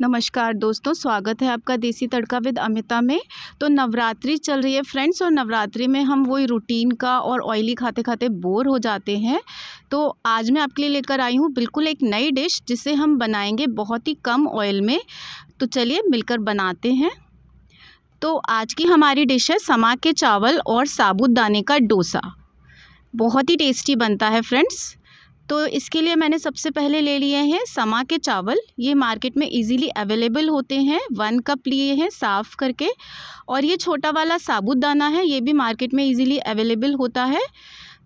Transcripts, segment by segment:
नमस्कार दोस्तों स्वागत है आपका देसी तड़का विद अमिता में तो नवरात्रि चल रही है फ्रेंड्स और नवरात्रि में हम वही रूटीन का और ऑयली खाते खाते बोर हो जाते हैं तो आज मैं आपके लिए लेकर आई हूँ बिल्कुल एक नई डिश जिसे हम बनाएंगे बहुत ही कम ऑयल में तो चलिए मिलकर बनाते हैं तो आज की हमारी डिश है समा के चावल और साबुत दाने का डोसा बहुत ही टेस्टी बनता है फ्रेंड्स तो इसके लिए मैंने सबसे पहले ले लिए हैं समा के चावल ये मार्केट में इजीली अवेलेबल होते हैं वन कप लिए हैं साफ़ करके और ये छोटा वाला साबुत दाना है ये भी मार्केट में इजीली अवेलेबल होता है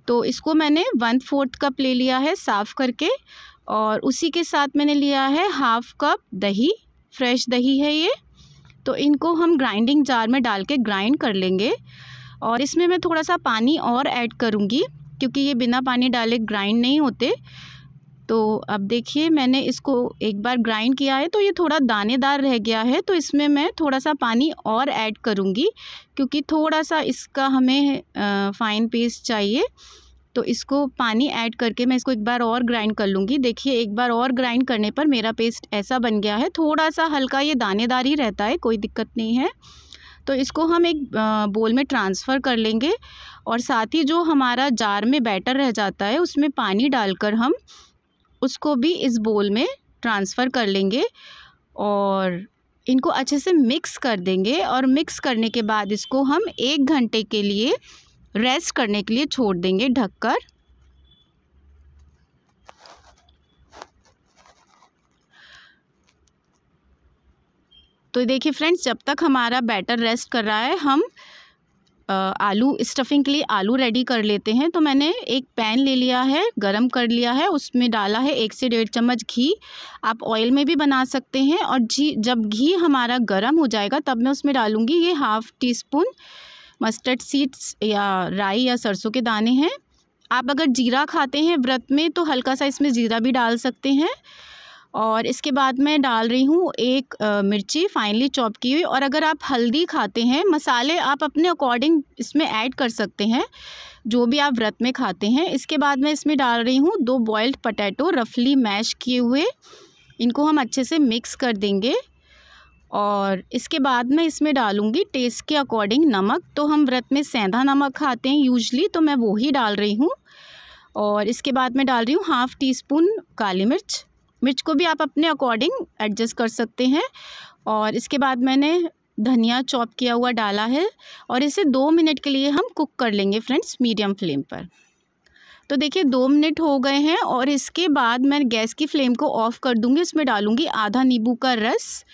तो इसको मैंने वन फोर्थ कप ले लिया है साफ़ करके और उसी के साथ मैंने लिया है हाफ़ कप दही फ्रेश दही है ये तो इनको हम ग्राइंडिंग जार में डाल के ग्राइंड कर लेंगे और इसमें मैं थोड़ा सा पानी और ऐड करूँगी क्योंकि ये बिना पानी डाले ग्राइंड नहीं होते तो अब देखिए मैंने इसको एक बार ग्राइंड किया है तो ये थोड़ा दानेदार रह गया है तो इसमें मैं थोड़ा सा पानी और ऐड करूँगी क्योंकि थोड़ा सा इसका हमें फाइन पेस्ट चाहिए तो इसको पानी ऐड करके मैं इसको एक बार और ग्राइंड कर लूँगी देखिए एक बार और ग्राइंड करने पर मेरा पेस्ट ऐसा बन गया है थोड़ा सा हल्का ये दानेदार ही रहता है कोई दिक्कत नहीं है तो इसको हम एक बोल में ट्रांसफ़र कर लेंगे और साथ ही जो हमारा जार में बैटर रह जाता है उसमें पानी डालकर हम उसको भी इस बोल में ट्रांसफ़र कर लेंगे और इनको अच्छे से मिक्स कर देंगे और मिक्स करने के बाद इसको हम एक घंटे के लिए रेस्ट करने के लिए छोड़ देंगे ढककर तो देखिए फ्रेंड्स जब तक हमारा बैटर रेस्ट कर रहा है हम आलू स्टफिंग के लिए आलू रेडी कर लेते हैं तो मैंने एक पैन ले लिया है गरम कर लिया है उसमें डाला है एक से डेढ़ चम्मच घी आप ऑयल में भी बना सकते हैं और घी जब घी हमारा गरम हो जाएगा तब मैं उसमें डालूँगी ये half teaspoon mustard seeds या राई या सरसों के दाने हैं आप अगर जीरा खाते हैं व्रत में तो हल्का सा इसमें जीरा भी डाल सकते हैं और इसके बाद मैं डाल रही हूँ एक मिर्ची फाइनली चॉप की हुई और अगर आप हल्दी खाते हैं मसाले आप अपने अकॉर्डिंग इसमें ऐड कर सकते हैं जो भी आप व्रत में खाते हैं इसके बाद मैं इसमें डाल रही हूँ दो बॉयल्ड पटैटो रफली मैश किए हुए इनको हम अच्छे से मिक्स कर देंगे और इसके बाद मैं इसमें डालूँगी टेस्ट के अकॉर्डिंग नमक तो हम व्रत में सेंधा नमक खाते हैं यूजली तो मैं वो ही डाल रही हूँ और इसके बाद मैं डाल रही हूँ हाफ़ टी स्पून काली मिर्च मिर्च को भी आप अपने अकॉर्डिंग एडजस्ट कर सकते हैं और इसके बाद मैंने धनिया चॉप किया हुआ डाला है और इसे दो मिनट के लिए हम कुक कर लेंगे फ्रेंड्स मीडियम फ्लेम पर तो देखिए दो मिनट हो गए हैं और इसके बाद मैं गैस की फ्लेम को ऑफ़ कर दूंगी इसमें डालूंगी आधा नींबू का रस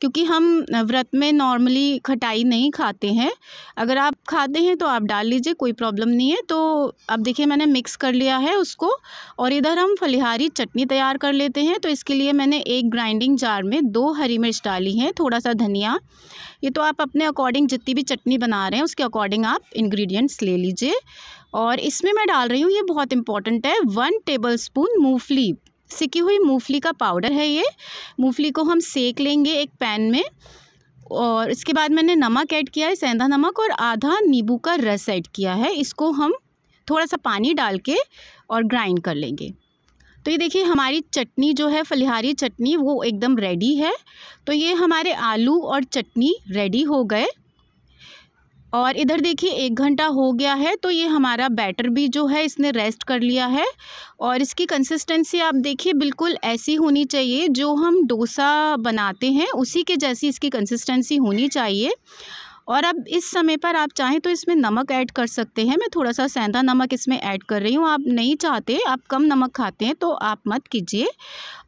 क्योंकि हम व्रत में नॉर्मली खटाई नहीं खाते हैं अगर आप खाते हैं तो आप डाल लीजिए कोई प्रॉब्लम नहीं है तो अब देखिए मैंने मिक्स कर लिया है उसको और इधर हम फलिहारी चटनी तैयार कर लेते हैं तो इसके लिए मैंने एक ग्राइंडिंग जार में दो हरी मिर्च डाली हैं थोड़ा सा धनिया ये तो आप अपने अकॉर्डिंग जितनी भी चटनी बना रहे हैं उसके अकॉर्डिंग आप इन्ग्रीडियंट्स ले लीजिए और इसमें मैं डाल रही हूँ ये बहुत इंपॉर्टेंट है वन टेबल स्पून मूंगफली सिकी हुई मूंगफली का पाउडर है ये मूंगफली को हम सेक लेंगे एक पैन में और इसके बाद मैंने नमक ऐड किया है सेंधा नमक और आधा नींबू का रस ऐड किया है इसको हम थोड़ा सा पानी डाल के और ग्राइंड कर लेंगे तो ये देखिए हमारी चटनी जो है फलिहारी चटनी वो एकदम रेडी है तो ये हमारे आलू और चटनी रेडी हो गए और इधर देखिए एक घंटा हो गया है तो ये हमारा बैटर भी जो है इसने रेस्ट कर लिया है और इसकी कंसिस्टेंसी आप देखिए बिल्कुल ऐसी होनी चाहिए जो हम डोसा बनाते हैं उसी के जैसी इसकी कंसिस्टेंसी होनी चाहिए और अब इस समय पर आप चाहें तो इसमें नमक ऐड कर सकते हैं मैं थोड़ा सा सेंधा नमक इसमें ऐड कर रही हूँ आप नहीं चाहते आप कम नमक खाते हैं तो आप मत कीजिए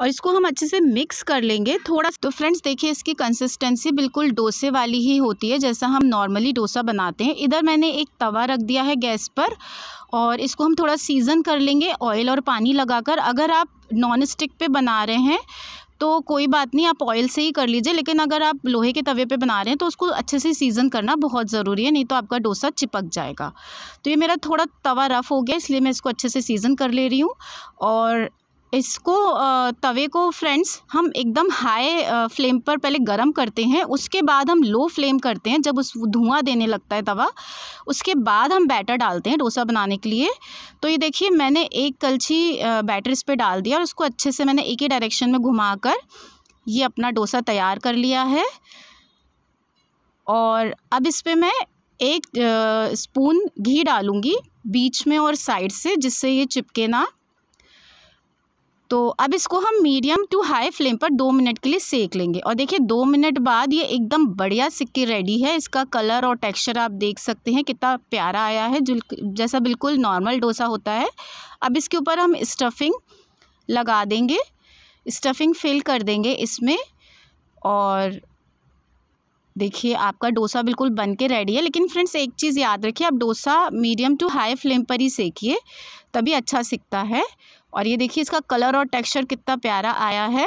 और इसको हम अच्छे से मिक्स कर लेंगे थोड़ा तो फ्रेंड्स देखिए इसकी कंसिस्टेंसी बिल्कुल डोसे वाली ही होती है जैसा हम नॉर्मली डोसा बनाते हैं इधर मैंने एक तवा रख दिया है गैस पर और इसको हम थोड़ा सीज़न कर लेंगे ऑयल और पानी लगाकर अगर आप नॉन स्टिक पे बना रहे हैं तो कोई बात नहीं आप ऑयल से ही कर लीजिए लेकिन अगर आप लोहे के तवे पे बना रहे हैं तो उसको अच्छे से सीज़न करना बहुत ज़रूरी है नहीं तो आपका डोसा चिपक जाएगा तो ये मेरा थोड़ा तवा रफ़ हो गया इसलिए मैं इसको अच्छे से सीज़न कर ले रही हूँ और इसको तवे को फ्रेंड्स हम एकदम हाई फ्लेम पर पहले गरम करते हैं उसके बाद हम लो फ्लेम करते हैं जब उस धुआं देने लगता है तवा उसके बाद हम बैटर डालते हैं डोसा बनाने के लिए तो ये देखिए मैंने एक कलछी बैटर इस पर डाल दिया और उसको अच्छे से मैंने एक ही डायरेक्शन में घुमा कर ये अपना डोसा तैयार कर लिया है और अब इस पर मैं एक स्पून घी डालूँगी बीच में और साइड से जिससे ये चिपके ना तो अब इसको हम मीडियम टू हाई फ्लेम पर दो मिनट के लिए सेक लेंगे और देखिए दो मिनट बाद ये एकदम बढ़िया सिक्के रेडी है इसका कलर और टेक्सचर आप देख सकते हैं कितना प्यारा आया है जैसा बिल्कुल नॉर्मल डोसा होता है अब इसके ऊपर हम स्टफिंग लगा देंगे स्टफिंग फिल कर देंगे इसमें और देखिए आपका डोसा बिल्कुल बन के रेडी है लेकिन फ्रेंड्स एक चीज़ याद रखिए आप dosa medium to high flame पर ही सेकिए तभी अच्छा सिकता है और ये देखिए इसका कलर और टेक्सचर कितना प्यारा आया है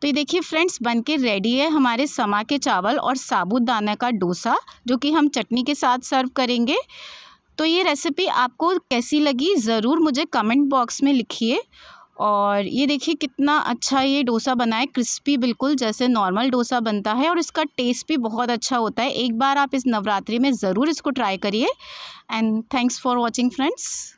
तो ये देखिए फ्रेंड्स बनके रेडी है हमारे समा के चावल और साबुदाना का डोसा जो कि हम चटनी के साथ सर्व करेंगे तो ये रेसिपी आपको कैसी लगी ज़रूर मुझे कमेंट बॉक्स में लिखिए और ये देखिए कितना अच्छा ये डोसा बना है क्रिस्पी बिल्कुल जैसे नॉर्मल डोसा बनता है और इसका टेस्ट भी बहुत अच्छा होता है एक बार आप इस नवरात्रि में ज़रूर इसको ट्राई करिए and thanks for watching friends